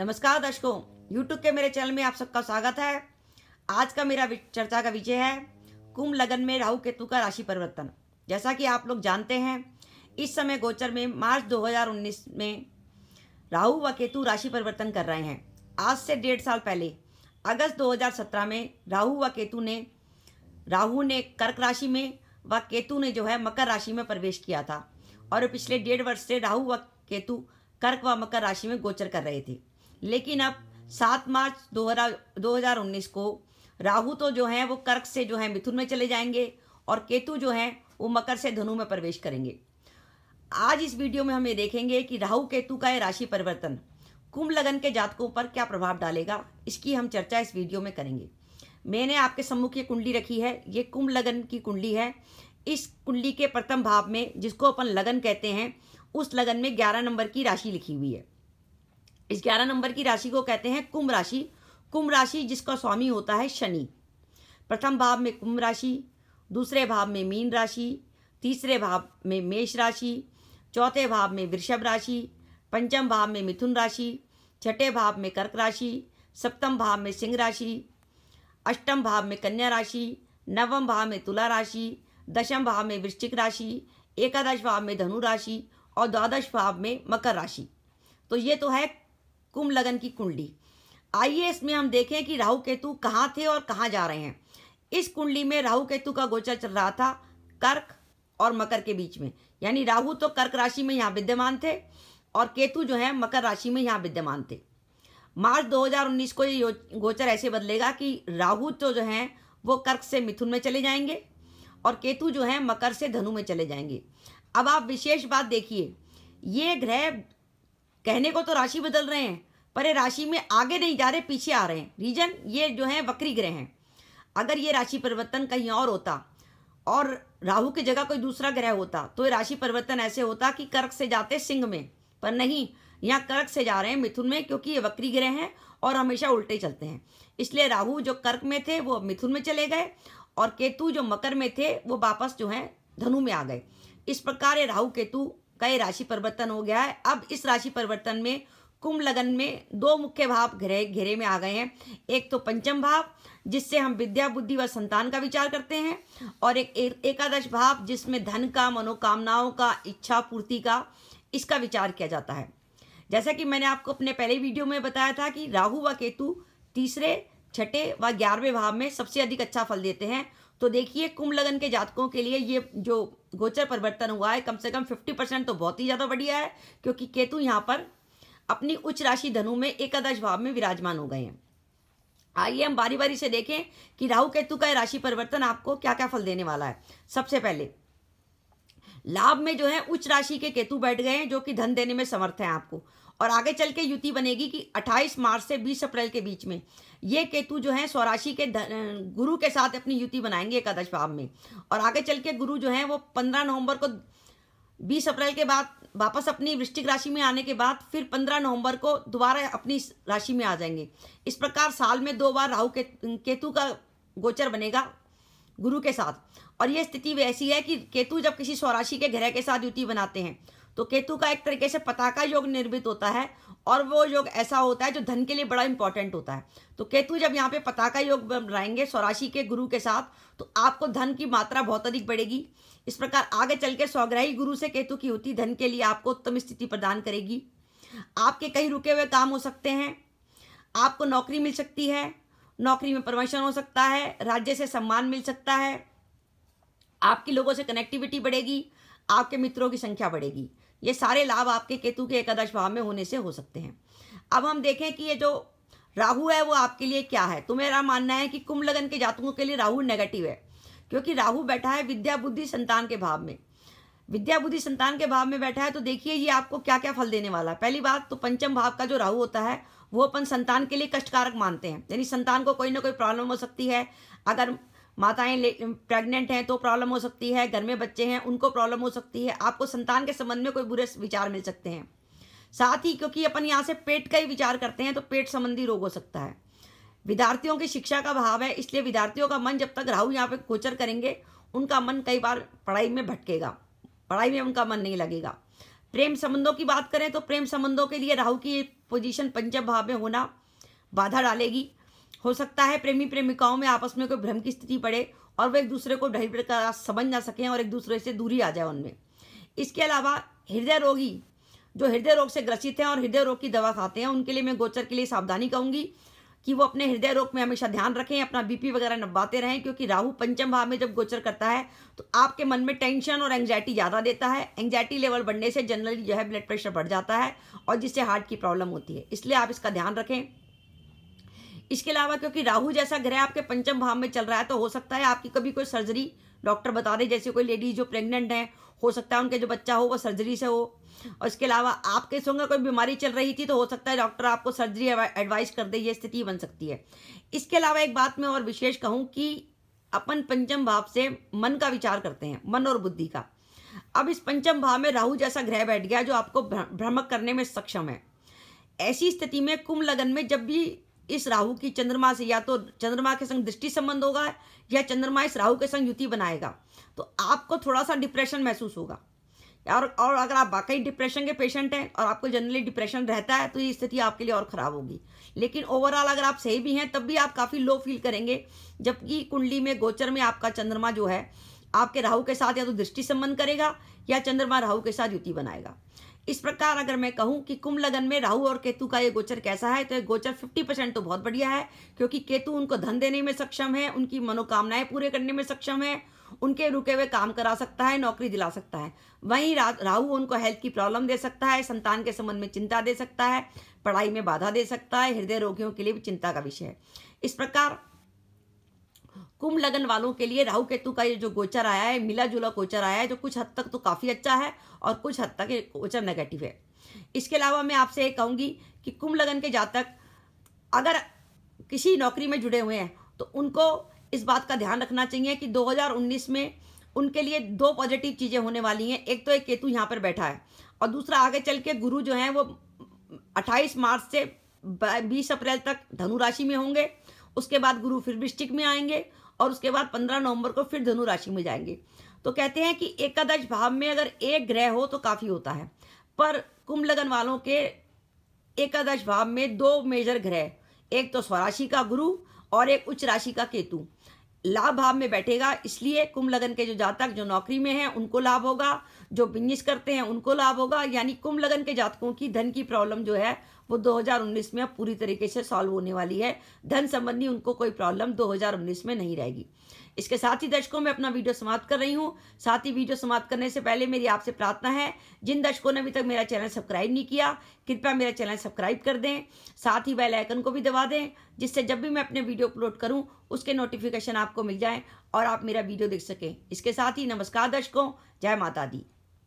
नमस्कार दर्शकों यूट्यूब के मेरे चैनल में आप सबका स्वागत है आज का मेरा चर्चा का विषय है कुंभ लगन में राहु केतु का राशि परिवर्तन जैसा कि आप लोग जानते हैं इस समय गोचर में मार्च 2019 में राहु व केतु राशि परिवर्तन कर रहे हैं आज से डेढ़ साल पहले अगस्त 2017 में राहु व केतु ने राहु ने कर्क राशि में व केतु ने जो है मकर राशि में प्रवेश किया था और पिछले डेढ़ वर्ष से राहु व केतु कर्क व मकर राशि में गोचर कर रहे थे लेकिन अब सात मार्च दो हजार उन्नीस को राहु तो जो है वो कर्क से जो है मिथुन में चले जाएंगे और केतु जो है वो मकर से धनु में प्रवेश करेंगे आज इस वीडियो में हम ये देखेंगे कि राहु केतु का ये राशि परिवर्तन कुंभ लगन के जातकों पर क्या प्रभाव डालेगा इसकी हम चर्चा इस वीडियो में करेंगे मैंने आपके सम्मुख ये कुंडली रखी है ये कुंभ लगन की कुंडली है इस कुंडली के प्रथम भाव में जिसको अपन लगन कहते हैं उस लगन में ग्यारह नंबर की राशि लिखी हुई है इस ग्यारह नंबर की राशि को कहते हैं कुंभ राशि कुंभ राशि जिसका स्वामी होता है शनि प्रथम भाव में कुंभ राशि दूसरे भाव में मीन राशि तीसरे भाव में मेष राशि चौथे भाव में वृषभ राशि पंचम भाव में मिथुन राशि छठे भाव में कर्क राशि सप्तम भाव में सिंह राशि अष्टम भाव में कन्या राशि नवम भाव में तुला राशि दशम भाव में वृश्चिक राशि एकादश भाव में धनु राशि और द्वादश भाव में मकर राशि तो ये तो है कुंभ लगन की कुंडली आइए इसमें हम देखें कि राहु केतु कहाँ थे और कहाँ जा रहे हैं इस कुंडली में राहु केतु का गोचर चल रहा था कर्क और मकर के बीच में यानी राहु तो कर्क राशि में यहाँ विद्यमान थे और केतु जो है मकर राशि में यहाँ विद्यमान थे मार्च 2019 को ये गोचर ऐसे बदलेगा कि राहु तो जो हैं वो कर्क से मिथुन में चले जाएंगे और केतु जो है मकर से धनु में चले जाएंगे अब आप विशेष बात देखिए ये ग्रह कहने को तो राशि बदल रहे हैं पर ये राशि में आगे नहीं जा रहे पीछे आ रहे हैं रीजन ये जो है वक्री ग्रह हैं अगर ये राशि परिवर्तन कहीं और होता और राहु की जगह कोई दूसरा ग्रह होता तो ये राशि परिवर्तन ऐसे होता कि कर्क से जाते सिंह में पर नहीं यहाँ कर्क से जा रहे हैं मिथुन में क्योंकि ये वक्री ग्रह हैं और हमेशा उल्टे चलते हैं इसलिए राहु जो कर्क में थे वो मिथुन में चले गए और केतु जो मकर में थे वो वापस जो है धनु में आ गए इस प्रकार ये राहु केतु का ये राशि परिवर्तन हो गया है अब इस राशि परिवर्तन में कुंभ लगन में दो मुख्य भाव घेरे घेरे में आ गए हैं एक तो पंचम भाव जिससे हम विद्या बुद्धि व संतान का विचार करते हैं और एक एकादश भाव जिसमें धन का मनोकामनाओं का इच्छा पूर्ति का इसका विचार किया जाता है जैसा कि मैंने आपको अपने पहले वीडियो में बताया था कि राहु व केतु तीसरे छठे व ग्यारहवें भाव में सबसे अधिक अच्छा फल देते हैं तो देखिए कुंभ लगन के जातकों के लिए ये जो गोचर परिवर्तन हुआ है कम से कम फिफ्टी परसेंट तो बहुत ही ज़्यादा बढ़िया है क्योंकि केतु यहाँ पर अपनी उच्च राशि धनु में एकादश भाव में विराजमान हो गए हैं आइए हम बारी बारी से देखें कि राहु केतु का राशि परिवर्तन आपको क्या क्या फल देने वाला है सबसे पहले लाभ में जो है उच्च राशि के केतु बैठ गए हैं जो कि धन देने में समर्थ हैं आपको और आगे चल के युति बनेगी कि 28 मार्च से 20 अप्रैल के बीच में ये केतु जो है स्वराशि के गुरु के साथ अपनी युति बनाएंगे एकादश भाव में और आगे चल के गुरु जो है वो पंद्रह नवंबर को बीस अप्रैल के बाद वापस अपनी वृश्चिक राशि में आने के बाद फिर पंद्रह नवंबर को दोबारा अपनी राशि में आ जाएंगे इस प्रकार साल में दो बार राहु के केतु का गोचर बनेगा गुरु के साथ और ये स्थिति वैसी है कि केतु जब किसी स्वराशि के ग्रह के साथ युति बनाते हैं तो केतु का एक तरीके से पताका योग निर्मित होता है और वो योग ऐसा होता है जो धन के लिए बड़ा इंपॉर्टेंट होता है तो केतु जब यहाँ पे पता का योग बनाएंगे स्वराशि के गुरु के साथ तो आपको धन की मात्रा बहुत अधिक बढ़ेगी इस प्रकार आगे चल के स्वग्रही गुरु से केतु की होती धन के लिए आपको उत्तम स्थिति प्रदान करेगी आपके कहीं रुके हुए काम हो सकते हैं आपको नौकरी मिल सकती है नौकरी में प्रमोशन हो सकता है राज्य से सम्मान मिल सकता है आपकी लोगों से कनेक्टिविटी बढ़ेगी आपके मित्रों की संख्या बढ़ेगी ये सारे लाभ आपके केतु के एकादश भाव में होने से हो सकते हैं अब हम देखें कि ये जो राहु है वो आपके लिए क्या है तो मेरा मानना है कि कुंभ लगन के जातकों के लिए राहु नेगेटिव है क्योंकि राहु बैठा है विद्या बुद्धि संतान के भाव में विद्या बुद्धि संतान के भाव में बैठा है तो देखिए ये आपको क्या क्या फल देने वाला है पहली बात तो पंचम भाव का जो राहु होता है वो अपन संतान के लिए कष्टकारक मानते हैं यानी संतान को कोई ना कोई प्रॉब्लम हो सकती है अगर माताएं प्रेग्नेंट हैं तो प्रॉब्लम हो सकती है घर में बच्चे हैं उनको प्रॉब्लम हो सकती है आपको संतान के संबंध में कोई बुरे विचार मिल सकते हैं साथ ही क्योंकि अपन यहाँ से पेट का ही विचार करते हैं तो पेट संबंधी रोग हो सकता है विद्यार्थियों की शिक्षा का भाव है इसलिए विद्यार्थियों का मन जब तक राहु यहाँ पे गोचर करेंगे उनका मन कई बार पढ़ाई में भटकेगा पढ़ाई में उनका मन नहीं लगेगा प्रेम संबंधों की बात करें तो प्रेम संबंधों के लिए राहु की पोजीशन पंचम भाव में होना बाधा डालेगी हो सकता है प्रेमी प्रेमिकाओं में आपस में कोई भ्रम की स्थिति पड़े और वे एक दूसरे को ढही का समझ ना सकें और एक दूसरे से दूरी आ जाए उनमें इसके अलावा हृदय रोगी जो हृदय रोग से ग्रसित हैं और हृदय रोग की दवा खाते हैं उनके लिए मैं गोचर के लिए सावधानी कहूँगी कि वो अपने हृदय रोग में हमेशा ध्यान रखें अपना बीपी वगैरह नबाते रहें क्योंकि राहु पंचम भाव में जब गोचर करता है तो आपके मन में टेंशन और एंगजाइटी ज़्यादा देता है एंगजाइटी लेवल बढ़ने से जनरली जो है ब्लड प्रेशर बढ़ जाता है और जिससे हार्ट की प्रॉब्लम होती है इसलिए आप इसका ध्यान रखें इसके अलावा क्योंकि राहु जैसा ग्रह आपके पंचम भाव में चल रहा है तो हो सकता है आपकी कभी कोई सर्जरी डॉक्टर बता दे जैसे कोई लेडीज जो प्रेग्नेंट है हो सकता है उनके जो बच्चा हो वो सर्जरी से हो और इसके अलावा आपके संग कोई बीमारी चल रही थी तो हो सकता है डॉक्टर आपको सर्जरी एडवाइस कर दे ये स्थिति बन सकती है इसके अलावा एक बात मैं और विशेष कहूँ कि अपन पंचम भाव से मन का विचार करते हैं मन और बुद्धि का अब इस पंचम भाव में राहु जैसा ग्रह बैठ गया जो आपको भ्रमक करने में सक्षम है ऐसी स्थिति में कुंभ लगन में जब भी इस राहु की चंद्रमा से या तो चंद्रमा के संग दृष्टि संबंध होगा या चंद्रमा इस राहु के संग युति बनाएगा तो आपको थोड़ा सा डिप्रेशन महसूस होगा और और अगर आप वाकई डिप्रेशन के पेशेंट हैं और आपको जनरली डिप्रेशन रहता है तो ये स्थिति आपके लिए और ख़राब होगी लेकिन ओवरऑल अगर आप सही भी हैं तब भी आप काफ़ी लो फील करेंगे जबकि कुंडली में गोचर में आपका चंद्रमा जो है आपके राहु के साथ या तो दृष्टि संबंध करेगा या चंद्रमा राहु के साथ युति बनाएगा इस प्रकार अगर मैं कहूँ कि कुंभ लगन में राहु और केतु का ये गोचर कैसा है तो ये गोचर फिफ्टी परसेंट तो बहुत बढ़िया है क्योंकि केतु उनको धन देने में सक्षम है उनकी मनोकामनाएं पूरे करने में सक्षम है उनके रुके हुए काम करा सकता है नौकरी दिला सकता है वहीं राहु उनको हेल्थ की प्रॉब्लम दे सकता है संतान के संबंध में चिंता दे सकता है पढ़ाई में बाधा दे सकता है हृदय रोगियों के लिए भी चिंता का विषय है इस प्रकार कुंभ लगन वालों के लिए राहु केतु का ये जो गोचर आया है मिला जुला गोचर आया है जो कुछ हद तक तो काफ़ी अच्छा है और कुछ हद तक ये गोचर नेगेटिव है इसके अलावा मैं आपसे ये कहूँगी कि कुंभ लगन के जातक अगर किसी नौकरी में जुड़े हुए हैं तो उनको इस बात का ध्यान रखना चाहिए कि दो में उनके लिए दो पॉजिटिव चीज़ें होने वाली हैं एक तो एक केतु यहाँ पर बैठा है और दूसरा आगे चल के गुरु जो हैं वो अट्ठाईस मार्च से बीस अप्रैल तक धनु राशि में होंगे उसके बाद गुरु फिर वृश्चिक में आएंगे और उसके बाद पंद्रह नवंबर को फिर धनु राशि में जाएंगे तो कहते हैं कि एकादश भाव में अगर एक ग्रह हो तो काफ़ी होता है पर कुंभ लगन वालों के एकादश भाव में दो मेजर ग्रह एक तो स्वराशि का गुरु और एक उच्च राशि का केतु लाभ भाव में बैठेगा इसलिए कुंभ लगन के जो जातक जो नौकरी में हैं उनको लाभ होगा जो बिजनेस करते हैं उनको लाभ होगा यानी कुंभ लगन के जातकों की धन की प्रॉब्लम जो है वो 2019 में अब पूरी तरीके से सॉल्व होने वाली है धन संबंधी उनको कोई प्रॉब्लम 2019 में नहीं रहेगी इसके साथ ही दर्शकों मैं अपना वीडियो समाप्त कर रही हूँ साथ ही वीडियो समाप्त करने से पहले मेरी आपसे प्रार्थना है जिन दर्शकों ने अभी तक मेरा चैनल सब्सक्राइब नहीं किया कृपया मेरा चैनल सब्सक्राइब कर दें साथ ही बेल आइकन को भी दबा दें जिससे जब भी मैं अपने वीडियो अपलोड करूँ उसके नोटिफिकेशन आपको मिल जाए और आप मेरा वीडियो देख सकें इसके साथ ही नमस्कार दर्शकों जय माता दी